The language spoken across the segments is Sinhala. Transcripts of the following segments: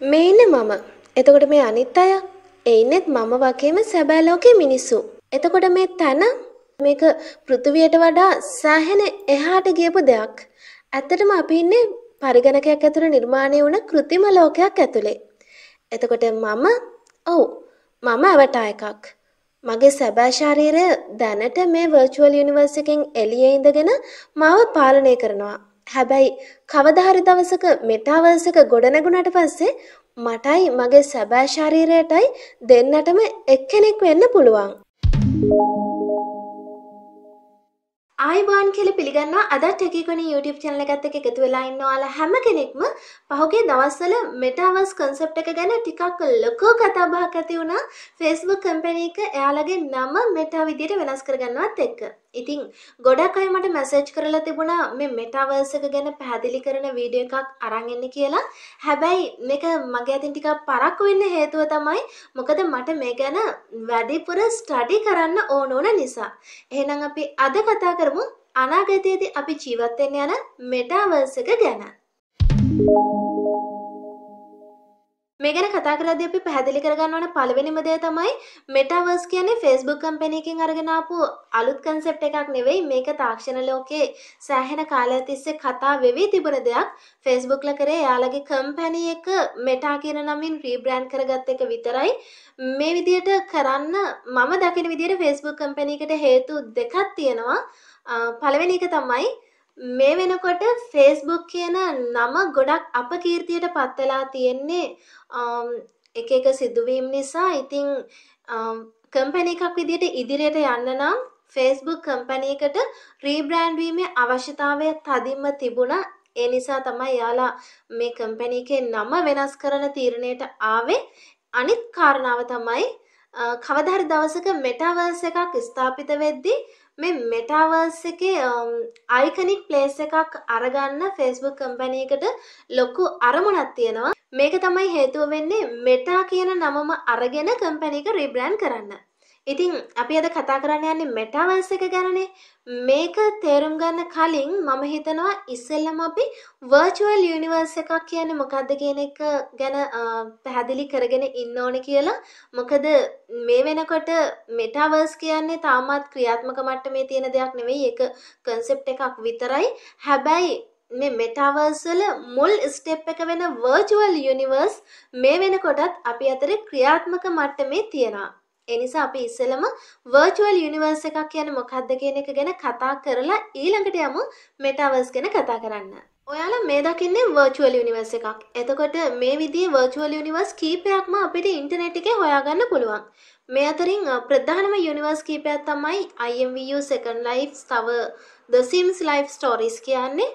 මේ ඉන්නේ මම. එතකොට මේ අනිත් අය ඒ ඉන්නෙත් මම වගේම සැබෑ ලෝකේ මිනිස්සු. එතකොට මේ තන මේක පෘථිවියට වඩා සෑහෙන එහාට ගියපු දෙයක්. ඇත්තටම අපි ඉන්නේ පරිගණකයක් ඇතුළේ නිර්මාණය වුණ કૃතිම ලෝකයක් ඇතුලේ. එතකොට මම ඔව් මම අවටා එකක්. මගේ සැබෑ ශරීරය දැනට මේ වර්චුවල් යුනිවර්ස් එකෙන් එළියේ ඉඳගෙන මාව පාලනය කරනවා. හැබැයි කවදාහරි දවසක මෙටාවර්සක ගොඩනැගුණට පස්සේ මටයි මගේ සැබෑ ශරීරයටයි දෙන්නටම එක්කෙනෙක් වෙන්න පුළුවන්. Thank you. ආයිබාන් කියල පිළිගන්නවා අදත් ටැකිකොන YouTube චැනල එකත් එක එකතු වෙලා ඉන්නවාල හැම කෙනෙක්ම පහුගේ දවස්වල මෙටවස් කොන්සප්ට එක ගැන ටිකක් ලොකෝ කතාබාක් ඇති වුණා ෆෙස්බුක් කම්පැනීක එයාලගේ නම මෙටා විදියට වෙනස් කරගන්නවත් එක්ක ඉතිං ගොඩක් අයමට මැසේජ් කරලා තිබුණා මේ මෙටවර්සක ගැන පැහැදිලි කරන වීඩිය එකක් අරන්ගන්න කියලා හැබැයි මේක මගේ ඇතින් ටිකක් පරක්කු වෙන්න හේතුව තමයි මොකද මට මේ ගැන වැඩිපුර ස්ටඩි කරන්න ඕන ඕන නිසා එහෙනම් අපි අද කතා කර කමු අනාගතයේදී අපි ජීවත් වෙන්න යන මෙටාවර්ස් එක ගැන. මේ ගැන කතා කරද්දී අපි පැහැදිලි කරගන්න ඕන පළවෙනිම දේ තමයි මෙටාවර්ස් කියන්නේ Facebook කම්පැනි එකෙන් අරගෙන ආපු අලුත් concept එකක් නෙවෙයි මේක තාක්ෂණ ලෝකයේ සෑහෙන කාලයක් තිස්සේ කතා වෙවි තිබුණ දෙයක්. Facebook ලා කරේ එයාලගේ කම්පැනි එක Meta කියන නමින් rebrand කරගත් එක විතරයි. මේ විදියට කරන්න මම දකින විදියට Facebook කම්පැනි එකට හේතු දෙකක් තියෙනවා. පළවෙනි එක තමයි මේ වෙනකොට ෆේස්බුක් කියන නම ගොඩක් අප කීර්තියට පත්වෙලා තියෙන්නේ එක එක සිදුවීම් නිසා ඉතිං කම්පැනි එකක් විදිට ඉදිරියට යන්න නම් ෆේස්බුක් කම්පැනීකට රීබ්‍රෑන්්වීමේ අවශ්‍යතාවය තදින්ම තිබුණ ඒ නිසා තමයි යාලා මේ කම්පැනීකේ නම වෙනස් කරන තීරණයට ආවේ අනිත් කාරණාව තමයි කවදහරි දවසක මෙටවර්ස එකක් ස්ථාපිත වෙද්දී මේ මෙටවර්ස් එකේ අයිකනික් um, ප්ලේස් එකක් අරගන්න ෆේස්බුක් කම්පැනියකට ලොකු අරමුණක් තියෙනවා මේක තමයි හේතුව වෙන්නේ මෙටා කියන නමම අරගෙන කම්පැනික රිබ්‍රෑන්ඩ් කරන්න ඉතින් අපි අද කතා කරන්න යන්නේ මෙටාවර්ස එක ගැනනේ මේක තේරුම් ගන්න කලින් මම හිතනවා ඉස්සෙල්ලම අපි වර්චුවල් යුනිවර්ස් එකක් කියන්නේ මොකද්ද කියන එක ගැන පැහැදිලි කරගෙන ඉන්න ඕනේ කියලා. මොකද මේ වෙනකොට මෙටාවර්ස් කියන්නේ තාමත් ක්‍රියාත්මක මට්ටමේ තියෙන දෙයක් නෙවෙයි. ඒක concept එකක් විතරයි. හැබැයි මේ මෙටාවර්ස් වල මුල් ස්ටෙප් එක වෙන වර්චුවල් යුනිවර්ස් මේ වෙනකොටත් අපි අතර ක්‍රියාත්මක මට්ටමේ තියෙනවා. එනිසා අපි ඉස්සෙල්ලම වර්චුවල් යුනිවර්ස් එකක් කියන්නේ මොකක්ද කියන එක ගැන කතා කරලා ඊළඟට යමු මෙටාවර්ස් ගැන කතා කරන්න. ඔයාලා මේ දකින්නේ වර්චුවල් යුනිවර්ස් එකක්. එතකොට මේ විදිහේ වර්චුවල් යුනිවර්ස් කීපයක්ම අපිට ඉන්ටර්නෙට් එකේ හොයාගන්න පුළුවන්. මේ අතරින් ප්‍රධානම යුනිවර්ස් කීපයක් තමයි IMVU Second Life තව The Sims Life Stories කියන්නේ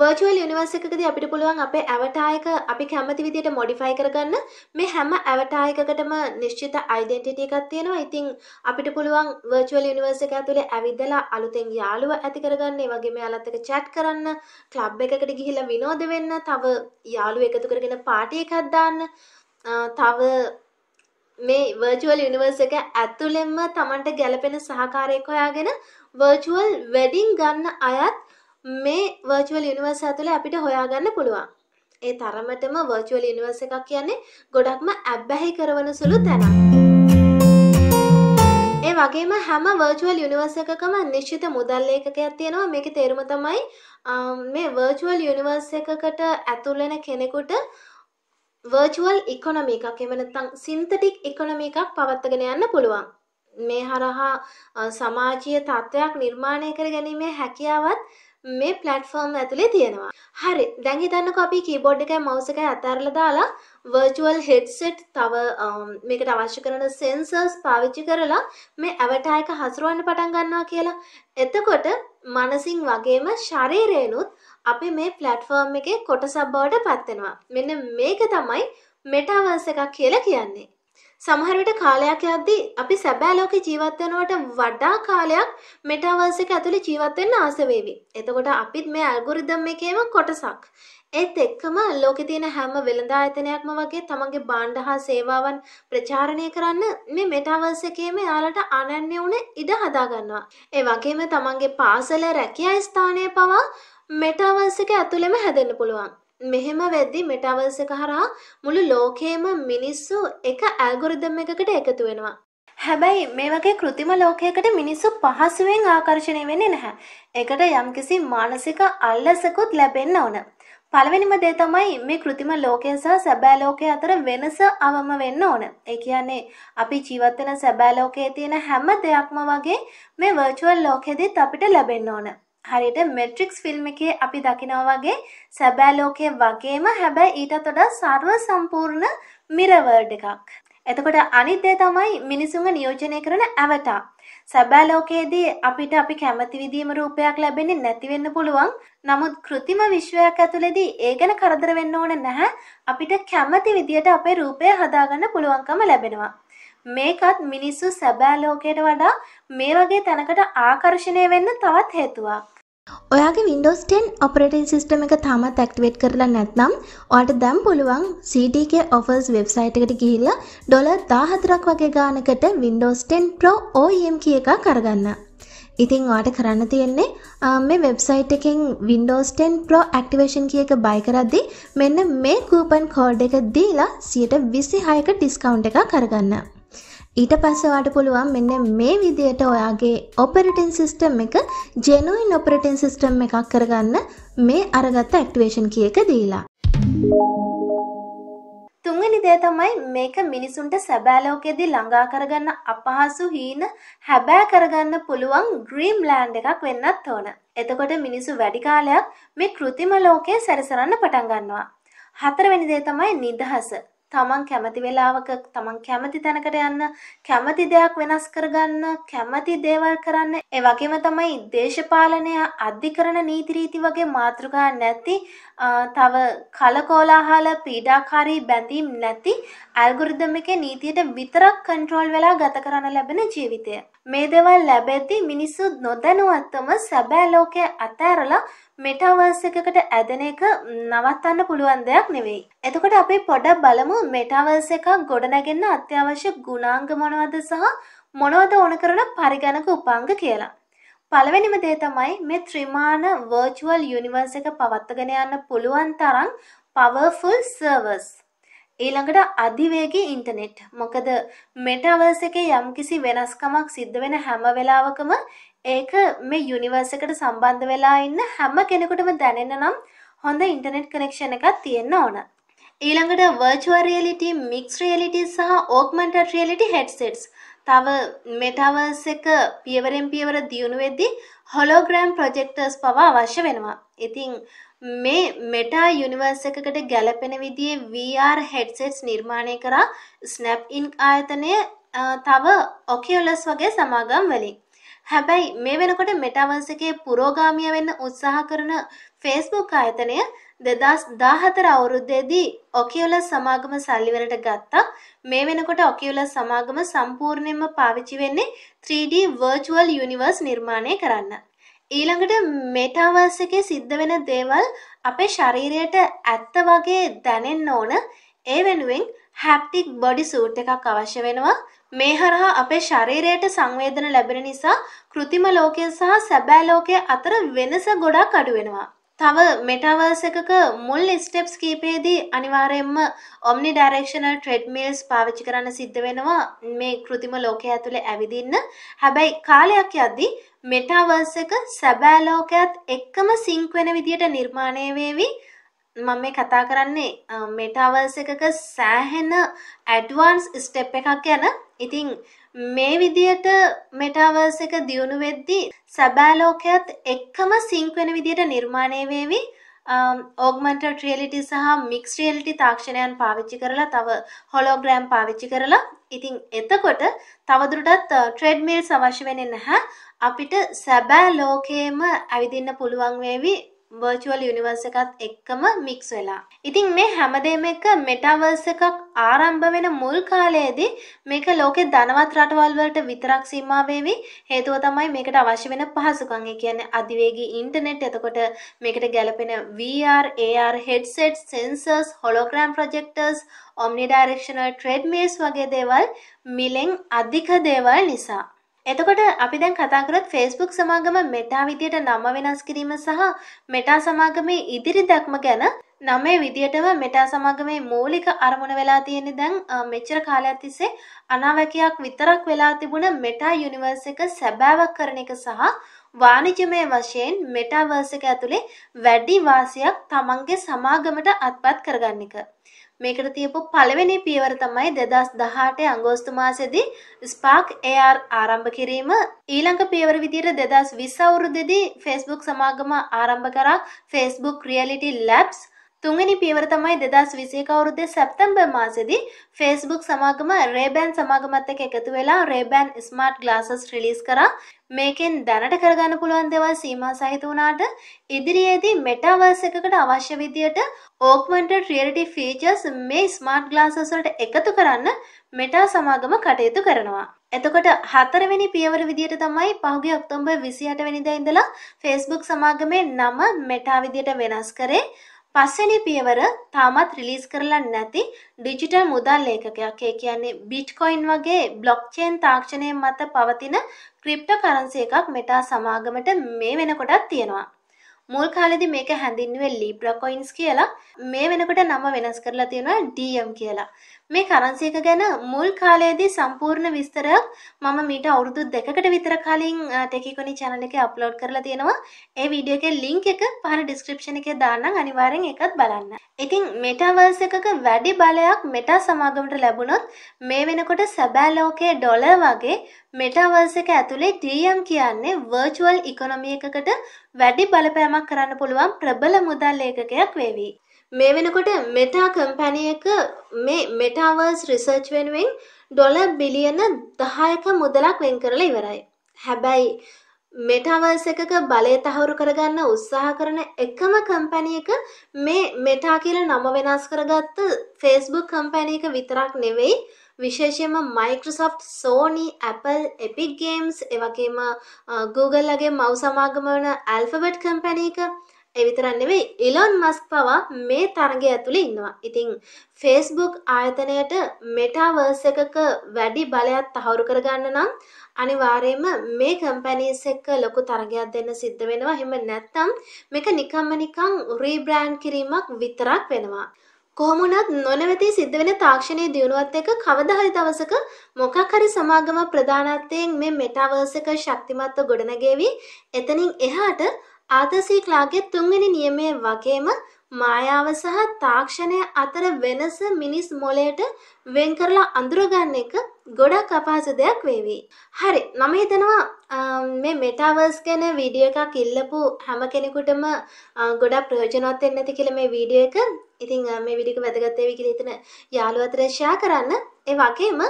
වර්චුවල් යනිවර්ස් එකකදී අපිට පුළුවන් අපේ ඇවටා එක අපි කැමති විදියට මොඩිෆයි කරගන්න මේ හැම ඇවටා එකකටම නිශ්චිත අයිඩෙන්ටිටි එකක් තියෙනවා. ඉතින් අපිට පුළුවන් වර්චුවල් යනිවර්ස් එක ඇතුලේ ඇවිදලා අලුතෙන් යාළුව ඇති කරගන්න, ඒ වගේම යාළුවත් එක්ක chat කරන්න, ක්ලබ් එකකට ගිහිල්ලා විනෝද වෙන්න, තව යාළුව එකතු කරගෙන පාටි එකක් දාන්න, තව මේ වර්චුවල් යනිවර්ස් එක ඇතුළෙන්ම Tamanට ගැළපෙන සහකාරයෙක් හොයාගෙන වර්චුවල් වෙඩින් ගන්න අයත් මේ වර්චුවල් යුනිවර්ස් ඇතුළේ අපිට හොයාගන්න පුළුවන්. ඒ තරමටම වර්චුවල් යුනිවර්ස් එකක් කියන්නේ ගොඩක්ම අබ්බැහි කරවන සුළු තැනක්. ඒ වගේම හැම වර්චුවල් යුනිවර්ස් එකකම නිශ්චිත මුදල් ඒකකයක් තියෙනවා. මේකේ තේරුම තමයි මේ වර්චුවල් යුනිවර්ස් එකකට ඇතුල් වෙන කෙනෙකුට වර්චුවල් ඉකොනොමි එකක් එහෙම නැත්නම් සින්තටික් ඉකොනොමි එකක් පවත්වාගෙන යන්න පුළුවන්. මේ හරහා සමාජීය තත්ත්වයක් නිර්මාණය කර ගැනීමේ හැකියාවත් මේ පලට්ෆර්ම් ඇතුළේ තියෙනවා හරි දැන් හිතන්න කොපි කීබෝඩ් එකයි මවස එකයි අතරල දාලා වර්චුවල් හෙඩ්සෙට් තව um, මේකට අවශ්‍ය කරන සෙන්සර්ස් පාවිච්චි කරලා මේ ඇවටායක හසුරුවන්න පටන් ගන්නවා කියලා එතකොට මනසින් වගේම ශරීරයනුත් අපි මේ පලට්ෆර්ම් එක කොටසබ්බවට පත්වෙනවා මෙන්න මේක තමයි මෙටවර්ස එකක් කියලා කියන්නේ සමහර විට කාලයක් යද්දී අපි සැබෑ ලෝකේ ජීවත් වෙනවට වඩා කාලයක් මෙටාවර්ස් එක ඇතුලේ ජීවත් වෙන්න ආස වේවි. එතකොට අපිත් මේ ඇල්ගොරිතම් එකේම කොටසක්. ඒත් එක්කම ලෝකේ තියෙන හැම වෙළඳ ආයතනයක්ම වගේ තමන්ගේ භාණ්ඩ හා සේවාවන් ප්‍රචාරණය කරන්න මේ මෙටාවර්ස් එකේම යාලට අනන්‍ය වුණ ඉඩ හදා ගන්නවා. ඒ වගේම තමන්ගේ පාසල රැකියා ස්ථානය පවා මෙටාවර්ස් එක ඇතුළෙම හැදෙන්න පුළුවන්. මෙහෙම වෙද්දි මෙටවර්ස් එක හරහා මුළු ලෝකයේම මිනිස්සු එක ඇල්ගොරිදම් එකකට එකතු වෙනවා. හැබැයි මේ වගේ કૃතිම ලෝකයකට මිනිස්සු පහසුවෙන් ආකර්ෂණය වෙන්නේ නැහැ. ඒකට යම්කිසි මානසික අල්ලසකුත් ලැබෙන්න ඕන. පළවෙනිම දේ තමයි මේ કૃතිම ලෝකය සහ සැබෑ ලෝකය අතර වෙනස අවම වෙන්න ඕන. ඒ කියන්නේ අපි ජීවත් වෙන සැබෑ ලෝකයේ තියෙන හැම දෙයක්ම වගේ මේ වර්චුවල් ලෝකෙදිත් අපිට ලැබෙන්න ඕන. හරියට මෙට්‍රික්ස් ෆිල්ම් එකේ අපි දකිනවා වගේ සැබෑ ලෝකයේ වගේම හැබැයි ඊටත් වඩා සර්ව සම්පූර්ණ මිරර් වර්ල්ඩ් එකක්. එතකොට අනිත් දේ තමයි මිනිසුන්ව නියෝජනය කරන ඇවටා. සැබෑ ලෝකයේදී අපිට අපි කැමති විදිහම රූපයක් ලැබෙන්නේ නැති වෙන්න පුළුවන්. නමුත් કૃතිම විශ්වයක් ඇතුළේදී ඒ ගැන කරදර වෙන්න ඕන නැහැ. අපිට කැමති විදියට අපේ රූපය හදාගන්න පුළුවන්කම ලැබෙනවා. මේකත් මිනිස්සු සැබෑ ලෝකයට වඩා මේ වගේ තැනකට ආකර්ෂණය වෙන්න තවත් හේතුවක්. ඔයාගේ Windows 10 ඔපරේටින් සිස්ටම් එක තාමත් ඇක්ටිවේට් කරලා නැත්නම් ඔයාට දැන් පුළුවන් CDK offers වෙබ්සයිට් එකට ගිහිල්ලා ඩොලර් 14000ක් වගේ ගානකට Windows 10 Pro OEM key එකක් අරගන්න. ඉතින් ඔයාට කරන්න තියෙන්නේ මේ වෙබ්සයිට් එකෙන් Windows 10 Pro activation key එක buy කරද්දී මෙන්න මේ coupon code එක දීලා 26%ක discount එකක් අරගන්න. ඊට පස්සවාට පුළුවන් මෙන්න මේ විදියට ඔයාගේ ඔපරටන් සිිස්ටම් එක ජනුවන් ඔපරටන් සිිස්ටම් එකක් කරගන්න මේ අරගත්ත ඇක්ටවේෂන් කියක දීලා. තුන්වැනි දේ තමයි මේක මිනිසුන්ට සැබෑලෝකෙදී ළඟා කරගන්න අපහසු හීන හැබෑ කරගන්න පුළුවන් ග්‍රීම් ලෑන්් එකක් වෙන්නත් ඕන. එතකොට මිනිසු වැඩිකාලයක් මේ කෘතිම ලෝකයේ සැරසරන්න පටන්ගන්නවා. හතරවැනි දේ තමයි නිදහස තමන් කැමති වෙලාවක තමන් කැමති තැනකට යන්න කැමති දෙයක් වෙනස් කරගන්න කැමති දේවල් කරන්න ඒ වගේම තමයි දේශපාලනය අධිකරණ නීතිරීති වගේ මාතෘකා නැති තව කලකෝලාහල පීඩාකාරී බැඳීම් නැති ඇල්ගුරුදම එක නීතියට විතරක් කන්ට්‍රෝල් වෙලා ගත කරන්න ලැබෙන ජීවිතය මේ දේවල් ලැබෙද්දී මිනිස්සු නොදැනුවත්වම සැබෑ ලෝකය අතෑරලා මෙටාවර්ස් එකකට ඇදෙන එක නවත්තන්න පුළුවන් දෙයක් නෙවෙයි. එතකොට අපි පොඩක් බලමු මෙටාවර්ස් එකක් ගොඩනැගෙන්න අත්‍යවශ්‍ය ගුණාංග මොනවද සහ මොනවද ඕන කරන පරිගණක උපාංග කියලා. පළවෙනිම දේ තමයි මේ ත්‍රිමාණ වර්චුවල් යුනිවර්ස් එක පවත්වාගෙන යන්න පුළුවන් තරම් powerful servers. ඊළඟට අධිවේගී ඉන්ටනෙට් මොකද මෙටවර්ස එක යම්කිසි වෙනස්කමක් සිද්ධ වෙන හැම වෙලාවකම ඒක මේ යුනිවර්සකට සම්බන්ධ වෙලා ඉන්න හැම කෙනෙකුටම දැනෙන නම් හොඳ ඉන්ටනෙට් කනෙක්ෂණ එකක් තියෙන්න ඕන ඊළඟට වර්චුවරියලිටි මික්ස් රියලිටි සහ ඕක්මන්ට රියලිටි හෙඩ්සෙට්ස් තව මෙටවර්ස එක පියවරෙන් පියවර දියුණුවෙද්දි හොලෝග්‍රෑම් ප්‍රජෙක්ටර්ස් පවා අවශ්‍ය වෙනවා ඉතිං මේ මෙටා යුනිවර්ස එකකට ගැලපෙන විදිේ VR හෙඩ්සෙට්ස් නිර්මාණය කරා ස්නැප් ඉන්ක් ආයතනය තව ඔකියොලස් වගේ සමාගම් වලින් හැබැයි මේ වෙනකොට මෙටවර්ස එකේ පුරෝගාමිය වෙන්න උත්සාහ කරන ෆේස්බුක් ආයතනය දෙදස් දාහතර අවුරුද්දේදී ඔකියොල සමාගම සල්ලිවලට ගත්තා මේ වෙනකොට ඔකියොල සමාගම සම්පූර්ණයෙන්ම පාවිච්චි වෙන්නේ 3D වර්චුවල් යුනිවර්ස් නිර්මාණය කරන්න. ඊළඟට මෙටවර්ස් එකේ සිද්ධ වෙන දේවල් අපේ ශරීරයට ඇත්ත වගේ දැනෙන්න ඕන ඒ වෙනුවෙන් හැප්ටික් බොඩි සූට් එකක් අවශ්‍ය වෙනවා මේ හරහා අපේ ශරීරයට සංවේදන ලැබෙන නිසා කෘතිම ලෝකය සහ සැබෑ ලෝකය අතර වෙනස ගොඩක් අඩු වෙනවා තව මෙටවර්ස එකක මුල් ස්ටෙප්ස් කීපේදී අනිවාරයෙන්ම ඔම්නි ඩරක්ෂනල් ට්‍රෙඩ්මිල්ස් පාවිච්චි කරන්න සිද්ධ වෙනවා මේ කෘතිම ලෝකය ඇතුළේ ඇවිදින්න හැබැයි කාලයක් යද්දි මෙටවර්ස එක සැබෑලෝකයක්ත් එක්කම සිංක්වෙන විදියට නිර්මාණය වේවි මම මේ කතා කරන්නේ මෙටවර්ස එකක සෑහෙන ඇඩවන්ස් ස්ටෙප් එකක් ගැන ඉතිං මේ විදියට මෙටාවර්ස එක දියුණු වෙද්දී සැබෑලෝකයත් එක්කම සිංක්වෙන විදියට නිර්මාණය වේවි ඕගමන්ට um, ට්‍රියලිටි සහ මික්ස් ්‍රියලිටි තාක්ෂණයන් පාවිච්චි කරලා තව හොලෝග්‍රෑම් පාවිච්චි කරලා ඉතිං එතකොට තවදුරටත් ට්‍රෙඩ්මිල් සවශ්‍ය වෙනෙන් නැහැ අපිට සැබෑ ලෝකයේම ඇවිදින්න පුළුවන් වේවි වර්චුවල් යුනිවර්ස එකත් එක්කම මික්ස් වෙලා. ඉතින් මේ හැමදේම එක මෙටවර්ස එකක් ආරම්භ වෙන මුල් කාලයේදී මේක ලෝකෙ ධනවත් රටවල් වලට විතරක් සීමා වේවි. හේතුව තමයි මේකට අවශ්‍ය වෙන පහසුකම්. ඒ කියන්නේ අධිවේගී ඉන්ටර්නෙට් එතකොට මේකට ගැලපෙන VR, AR headsets, sensors, hologram projectors, omnidirectional treadmills වගේ දේවල් මිලෙන් අධික දේවල් නිසා එතකොට අපි දැන් කතා කරොත් ෆේස්බුක් සමාගම මෙටා විදියට නම වෙනස් කිරීම සහ මෙටා සමාගමේ ඉදිරි දැක්ම ගැන නමේ විදියටම මෙටා සමාගමේ මූලික අරමුණ වෙලා තියෙන දැන් මෙච්චර කාලයක් තිස්සේ අනාවැකයක් විතරක් වෙලා තිබුණ මෙටා යුනිවර්ස් එක සැබෑවක් කරන එක සහ වාණිජමය වශයෙන් මෙටාවර්ස් එක ඇතුලේ වැඩි වාසියක් තමන්ගේ සමාගමට අත්පත් කරගන්න එක. මේකට තියපු පළවෙනි පියවර තමයි දෙදස් දහටේ අංගෝස්තු මාසෙදී ස්පාක් AR ආරම්භ කිරීම ඊළඟ පියවර විදියට දෙදස් විසවුරුදෙදී ෆෙස්බුක් සමාගම ආරම්භ කරා ෆෙස්බුක් රියලිටි ලැබ්ස් තුන්වෙනි පියවර තමයි දෙදස් විසේ කවුරුද්ද සැප්තම්බර් මාසෙදී ෆෙස්බුක් සමාගම රේබෑන් සමාගමත් එක්ක එකතු වෙලා රේබෑන් ස්මාර්ට් ග්ලාසස් රිලීස් කරා මේකෙන් දැනට කරගන්න පුළුවන් දෙවල් සීමා සහිත වුණාට ඉදිරියේදී මෙටාවර්ස් එකකට අවශ්‍ය විදියට ඕක්මන්ටඩ් රියලිටි ෆීචර්ස් මේ ස්මාර්ට් ග්ලාසස් වලට එකතු කරන්න මෙටා සමාගම කටයුතු කරනවා. එතකොට හතරවෙනි පියවර විදියට තමයි පහුගේ ඔක්තෝබර් 28 වෙනිදා ඉඳලා Facebook සමාගමේ නම මෙටා විදියට වෙනස් කරේ පස්වෙනි පියවර තාමත් රිලීස් කරලා නැති ඩිජිටල් මුදල් ලේඛකයක්. ඒ කියන්නේ බිට්කොයින් වගේ බ්ලොක්චේන් තාක්ෂණය මත පවතින ක්‍රිප්ටෝ කරන්සි එකක් මෙටා සමාගමට මේ වෙනකොටත් තියෙනවා. මුල් කාලෙදි මේක හැඳින්වුවේ ලිබ්‍රා කොයින්ස් කියලා. මේ වෙනකොට නම වෙනස් කරලා තියෙනවා DM කියලා. මේ කරන්සි එක ගැන මුල් කාලයේදී සම්පූර්ණ විස්තරයක් මම මීට අවුරුදු දෙකකට විතර කලින් ටෙකිකොනි channel එකේ අප්ලෝඩ් කරලා තියෙනවා. ඒ වීඩියෝ එකේ link එක පහන description එකේ දාන්නම් අනිවාර්යෙන් ඒකත් බලන්න. ඉතින් metaverse එකක වැඩි බලයක් meta සමාගමට ලැබුණොත් මේ වෙනකොට සැබෑ ලෝකයේ ඩොලර් වගේ metaverse එක ඇතුලේ TM කියන්නේ virtual economy එකකට වැඩි බලපෑමක් කරන්න පුළුවන් ප්‍රබල මුදල් ඒකකයක් වේවි. මේ වෙනකොට මෙටා කම්පැනි එක මේ මෙටාවර්ස් රිසර්ච් වෙනුවෙන් ඩොලර් බිලියන 10ක මුදලක් වෙන් කරලා ඉවරයි. හැබැයි මෙටාවර්ස් එකක බලය තහවුරු කරගන්න උත්සාහ කරන එකම කම්පැනි එක මේ මෙටා කියලා නම වෙනස් කරගත්ත Facebook කම්පැනි එක විතරක් නෙවෙයි විශේෂයෙන්ම Microsoft Sony Apple Epic Games එවගේම Google ලගේ මව් සමාගම වන ඇල්ෆබට් කම්පැනි එක එවිතරන්නෙවෙයි ඉලොන් මස්ක් පවා මේ තරගය ඇතුළි ඉන්නවා. ඉතිං ෆේස්බුක් ආයතනයට මෙටාවර්ස එකක වැඩි බලයක් තහවුරු කරගන්න නම් අනිවාර්යයෙන්ම මේ කම්පැනීස් එක්ක ලොකු තරගයක් දෙන්න සිද්ධ වෙනවා. එහෙම නැත්නම් මේක නිකම්ම නිකං රීබ්‍රෑන්ඩ් කිරීමක් විතරක් වෙනවා. කොහොමුණත් නොනවති සිද්ධ වෙන තාක්ෂණයේ දියුණුවත් එක කවදාහරි දවසක මොකක් හරි සමාගම ප්‍රධානත්වයෙන් මේ මෙටාවර්ස එක ශක්තිමත්ව ගොඩනගේවි. එතනින් එහාට ආදර්ශීක්ලාගේ තුන්වෙනි නියමයේ වගේම මායාව සහ තාක්ෂණය අතර වෙනස මිනිස් මොලයට වෙන් කරලා අඳුරගන්න එක ගොඩක් අපහසු දෙයක් වේවි. හරි මම හිතනවා මේ මෙටාවර්ස් ගැන වීඩියෝ එකක් ඉල්ලපු හැම කෙනෙකුටම ගොඩක් ප්‍රයෝජනවත් වෙන්න ඇති කියලා මේ වීඩියෝ එක. ඉතින් මේ වීඩියෝ එක වැදගත් වේවි කියලා හිතන යාළුවෝ අතර ෂෙයා කරන්න. ඒ වගේම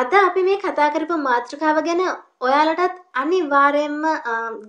අද අපි මේ කතා කරපු මාතෘකාව ගැන ඔයාලටත් අනිවාර්යෙන්ම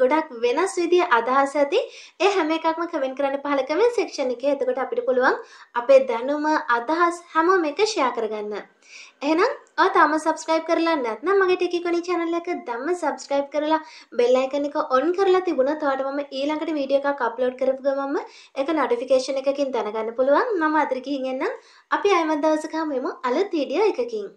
ගොඩක් වෙනස් විදිය අදහස් ඇති ඒ හැම එකක්ම කමෙන්ට් කරන්න පහල කමෙන්ට් සෙක්ෂන් එකේ එතකොට අපිට පුළුවන් අපේ දැනුම අදහස් හැමෝම එක ෂෙයා කරගන්න. එහෙනම් ඔය තාම සබස්ක්‍රයිබ් කරලා නැත්නම් මගේ ටිකිකොනි channel එක දැම්ම සබස්ක්‍රයිබ් කරලා bell icon එක on කරලා තිබුණොත් ඔයාලට මම ඊළඟට වීඩියෝ එකක් අප්ලෝඩ් කරපු ගමන්ම ඒක notification එකකින් දැනගන්න පුළුවන්. මම අතර ගිහින් එන්නම්. අපි ආයෙමත් දවසක හමුවෙමු අලුත් වීඩියෝ එකකින්.